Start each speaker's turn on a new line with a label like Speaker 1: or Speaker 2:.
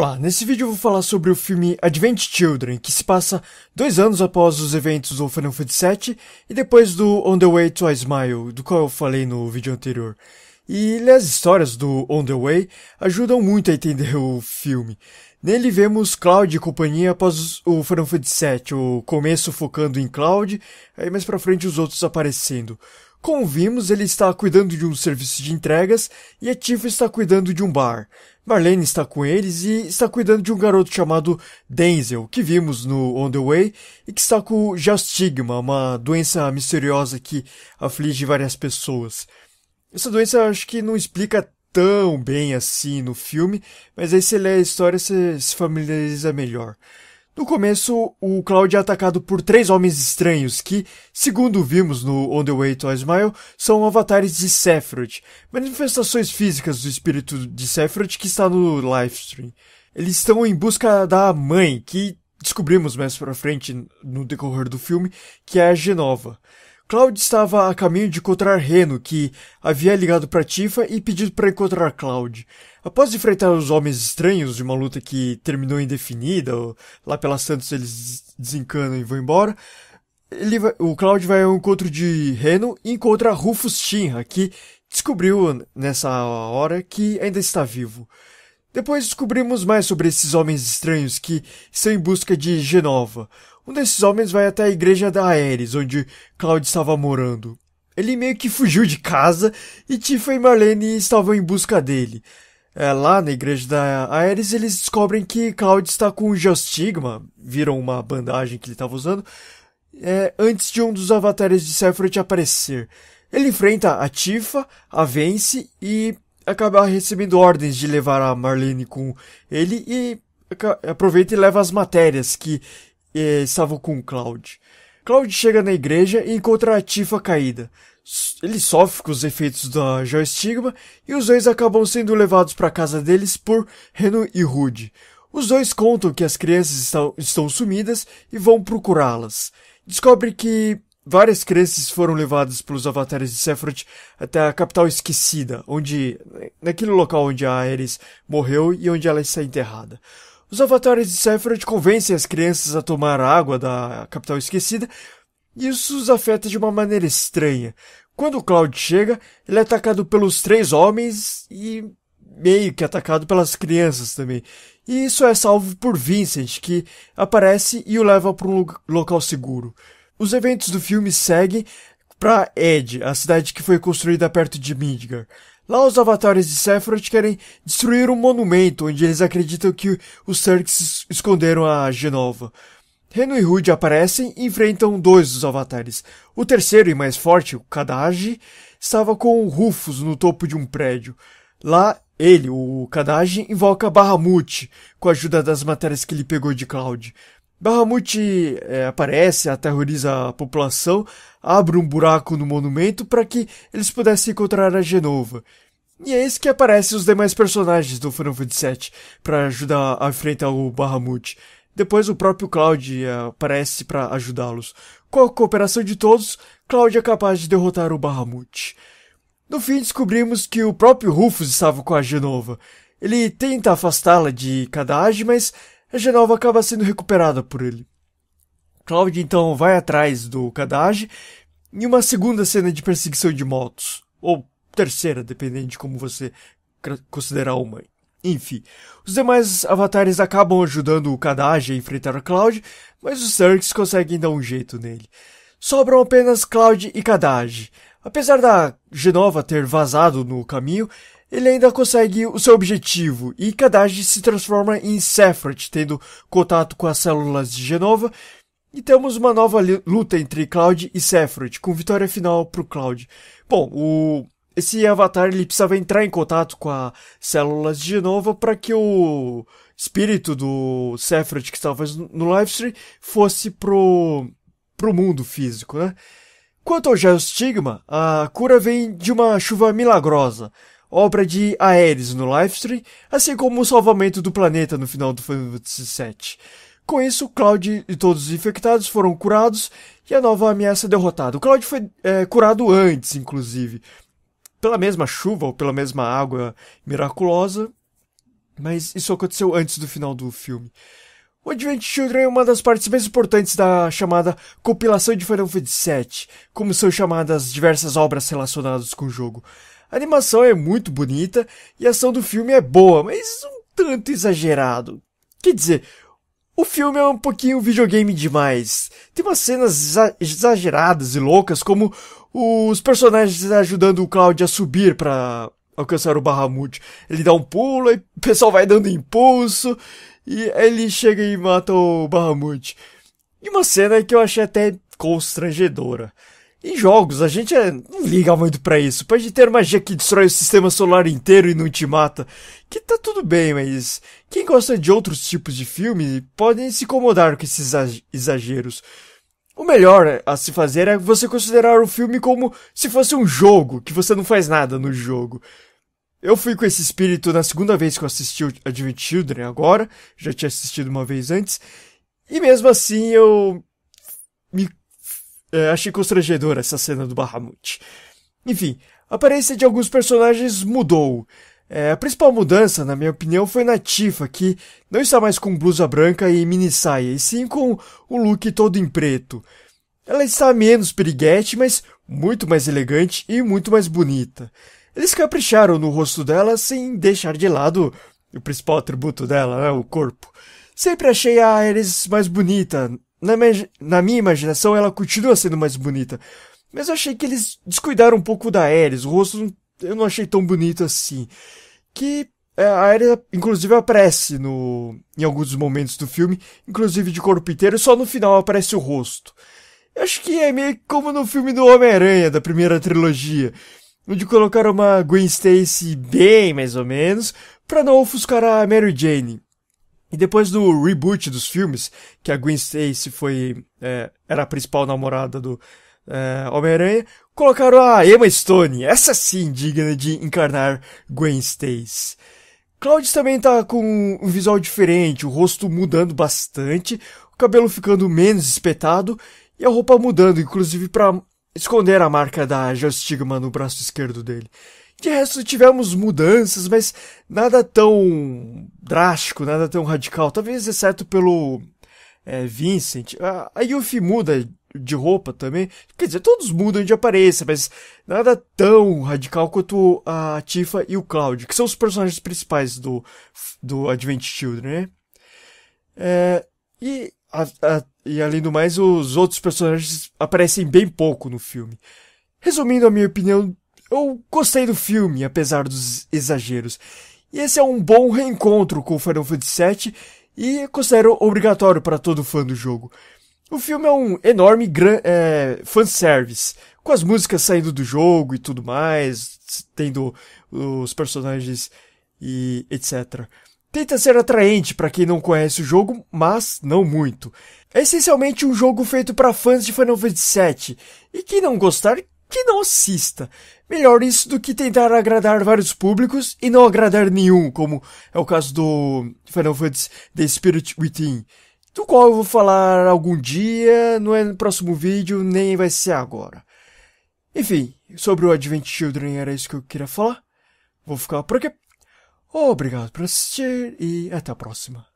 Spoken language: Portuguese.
Speaker 1: Olá, nesse vídeo eu vou falar sobre o filme Advent Children, que se passa dois anos após os eventos do Final Fantasy VII e depois do On The Way to a Smile, do qual eu falei no vídeo anterior. E as histórias do On The Way ajudam muito a entender o filme. Nele vemos Cloud e companhia após o Final Fantasy VII, o começo focando em Cloud, aí mais pra frente os outros aparecendo. Como vimos, ele está cuidando de um serviço de entregas e a Tifa está cuidando de um bar. Marlene está com eles e está cuidando de um garoto chamado Denzel, que vimos no On The Way, e que está com jastigma, uma doença misteriosa que aflige várias pessoas. Essa doença acho que não explica tão bem assim no filme, mas aí se lê a história você se familiariza melhor. No começo, o Cloud é atacado por três homens estranhos que, segundo vimos no On the Way to a Smile, são avatares de Sephiroth, manifestações físicas do espírito de Sephiroth que está no livestream. Eles estão em busca da mãe, que descobrimos mais pra frente no decorrer do filme, que é a Genova. Cloud estava a caminho de encontrar Reno, que havia ligado para Tifa e pedido para encontrar Cloud. Após enfrentar os homens estranhos de uma luta que terminou indefinida, lá pelas tantas eles desencanam e vão embora, ele vai, o Cloud vai ao encontro de Reno e encontra Rufus Shinra, que descobriu nessa hora que ainda está vivo. Depois descobrimos mais sobre esses homens estranhos que estão em busca de Genova, um desses homens vai até a igreja da Ares, onde Claude estava morando. Ele meio que fugiu de casa e Tifa e Marlene estavam em busca dele. É, lá na igreja da Ares, eles descobrem que Claudio está com o geostigma, viram uma bandagem que ele estava usando, é, antes de um dos avatares de Sephiroth aparecer. Ele enfrenta a Tifa, a vence e acaba recebendo ordens de levar a Marlene com ele e aproveita e leva as matérias que é, estavam com Cloud. Cloud chega na igreja e encontra a Tifa caída. Ele sofre com os efeitos da joestigma e os dois acabam sendo levados para casa deles por Reno e Rude. Os dois contam que as crianças estão, estão sumidas e vão procurá-las. Descobre que várias crianças foram levadas pelos avatares de Sephiroth até a capital esquecida, onde naquele local onde a Ares morreu e onde ela está enterrada. Os avatares de Sephiroth convencem as crianças a tomar água da capital esquecida e isso os afeta de uma maneira estranha. Quando Cloud chega, ele é atacado pelos três homens e meio que atacado pelas crianças também. E isso é salvo por Vincent, que aparece e o leva para um lo local seguro. Os eventos do filme seguem para Ed, a cidade que foi construída perto de Midgar. Lá os avatares de Sephiroth querem destruir um monumento onde eles acreditam que os Turks esconderam a Genova. Reno e Rude aparecem e enfrentam dois dos avatares. O terceiro e mais forte, o Kadage, estava com o Rufus no topo de um prédio. Lá, ele, o Kadage, invoca Bahamut, com a ajuda das matérias que ele pegou de Cloud. Bahamut é, aparece, aterroriza a população, abre um buraco no monumento para que eles pudessem encontrar a Genova. E é isso que aparecem os demais personagens do Final Fantasy VII para ajudar a enfrentar o Bahamut. Depois o próprio Cloud é, aparece para ajudá-los. Com a cooperação de todos, Cloud é capaz de derrotar o Bahamut. No fim, descobrimos que o próprio Rufus estava com a Genova. Ele tenta afastá-la de Kadage, mas a Genova acaba sendo recuperada por ele. Claude então vai atrás do Kadage em uma segunda cena de perseguição de motos, ou terceira, dependendo de como você considerar uma. Enfim, os demais avatares acabam ajudando o Kadage a enfrentar o Cloud, mas os Turks conseguem dar um jeito nele. Sobram apenas Cloud e Kadage. Apesar da Genova ter vazado no caminho, ele ainda consegue o seu objetivo e Kadaji se transforma em Sephiroth, tendo contato com as células de Genova. E temos uma nova luta entre Cloud e Sephiroth, com vitória final pro Cloud. Bom, o esse avatar ele precisava entrar em contato com as células de Genova para que o espírito do Sephiroth que estava no livestream fosse pro pro mundo físico, né? Quanto ao geostigma, a cura vem de uma chuva milagrosa obra de Ares no livestream, assim como o salvamento do planeta no final do Final Fantasy VII. Com isso, Cloud e todos os infectados foram curados e a nova ameaça é derrotada. O Cloud foi é, curado antes, inclusive, pela mesma chuva ou pela mesma água miraculosa, mas isso aconteceu antes do final do filme. O Advent Children é uma das partes mais importantes da chamada compilação de Final Fantasy VII, como são chamadas diversas obras relacionadas com o jogo. A animação é muito bonita e a ação do filme é boa, mas um tanto exagerado. Quer dizer, o filme é um pouquinho videogame demais. Tem umas cenas exageradas e loucas, como os personagens ajudando o Cloud a subir para alcançar o Bahamut. Ele dá um pulo, e o pessoal vai dando impulso, e ele chega e mata o Bahamut. E uma cena que eu achei até constrangedora em jogos, a gente é, não liga muito para isso. Pode ter magia que destrói o sistema solar inteiro e não te mata, que tá tudo bem, mas quem gosta de outros tipos de filme podem se incomodar com esses exageros. O melhor a se fazer é você considerar o filme como se fosse um jogo, que você não faz nada no jogo. Eu fui com esse espírito na segunda vez que eu assisti Advent Children agora, já tinha assistido uma vez antes, e mesmo assim eu me é, achei constrangedora essa cena do Bahamut. Enfim, a aparência de alguns personagens mudou. É, a principal mudança, na minha opinião, foi na Tifa, que não está mais com blusa branca e mini saia, e sim com o look todo em preto. Ela está menos periguete, mas muito mais elegante e muito mais bonita. Eles capricharam no rosto dela sem deixar de lado o principal atributo dela, né, o corpo. Sempre achei a Ares mais bonita na minha, na minha imaginação, ela continua sendo mais bonita. Mas eu achei que eles descuidaram um pouco da Ares. O rosto eu não achei tão bonito assim. Que é, a Ares, inclusive, aparece no, em alguns momentos do filme, inclusive de corpo inteiro, só no final aparece o rosto. Eu acho que é meio como no filme do Homem-Aranha, da primeira trilogia, onde colocaram uma Gwen Stacy bem mais ou menos, pra não ofuscar a Mary Jane. E depois do reboot dos filmes, que a Gwen Stacy foi, é, era a principal namorada do é, Homem-Aranha, colocaram a Emma Stone, essa sim digna de encarnar Gwen Stacy. Claudius também tá com um visual diferente, o rosto mudando bastante, o cabelo ficando menos espetado e a roupa mudando, inclusive para esconder a marca da geostigma no braço esquerdo dele. De resto, tivemos mudanças, mas nada tão drástico, nada tão radical. Talvez exceto pelo é, Vincent. A, a Yuffie muda de roupa também. Quer dizer, todos mudam de aparência, mas nada tão radical quanto a Tifa e o Cloud, que são os personagens principais do, do Advent Children, né? É, e, a, a, e além do mais, os outros personagens aparecem bem pouco no filme. Resumindo a minha opinião eu gostei do filme, apesar dos exageros. E esse é um bom reencontro com o Final Fantasy VII e considero obrigatório para todo fã do jogo. O filme é um enorme gran, é, fanservice, com as músicas saindo do jogo e tudo mais, tendo os personagens e etc. Tenta ser atraente para quem não conhece o jogo, mas não muito. É essencialmente um jogo feito para fãs de Final Fantasy VII, e quem não gostar, que não assista. Melhor isso do que tentar agradar vários públicos e não agradar nenhum, como é o caso do Final Fantasy The Spirit Within, do qual eu vou falar algum dia, não é no próximo vídeo, nem vai ser agora. Enfim, sobre o Advent Children era isso que eu queria falar. Vou ficar por aqui. Obrigado por assistir e até a próxima.